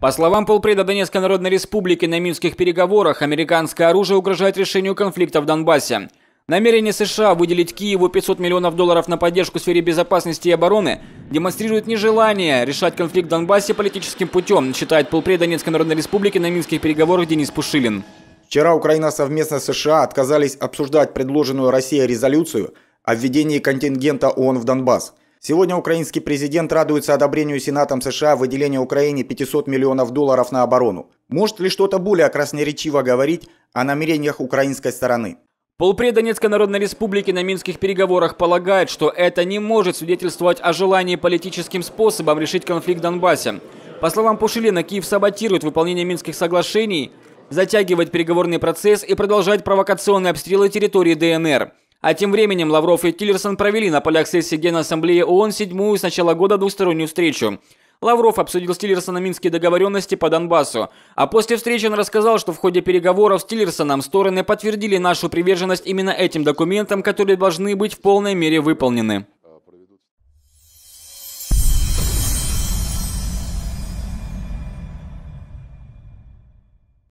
По словам полпреда Донецкой Народной Республики, на Минских переговорах американское оружие угрожает решению конфликта в Донбассе. Намерение США выделить Киеву 500 миллионов долларов на поддержку в сфере безопасности и обороны демонстрирует нежелание решать конфликт в Донбассе политическим путем, считает полпред Донецкой Народной Республики на Минских переговорах Денис Пушилин. Вчера Украина совместно с США отказались обсуждать предложенную Россией резолюцию о введении контингента ООН в Донбасс – Сегодня украинский президент радуется одобрению Сенатом США выделения Украине 500 миллионов долларов на оборону. Может ли что-то более красноречиво говорить о намерениях украинской стороны? Полпред Донецкой Народной Республики на минских переговорах полагает, что это не может свидетельствовать о желании политическим способом решить конфликт в Донбассе. По словам Пушилина, Киев саботирует выполнение минских соглашений, затягивает переговорный процесс и продолжает провокационные обстрелы территории ДНР. А тем временем Лавров и Тиллерсон провели на полях сессии Генассамблеи ООН седьмую с начала года двустороннюю встречу. Лавров обсудил с Тиллерсоном минские договоренности по Донбассу. А после встречи он рассказал, что в ходе переговоров с Тиллерсоном стороны подтвердили нашу приверженность именно этим документам, которые должны быть в полной мере выполнены.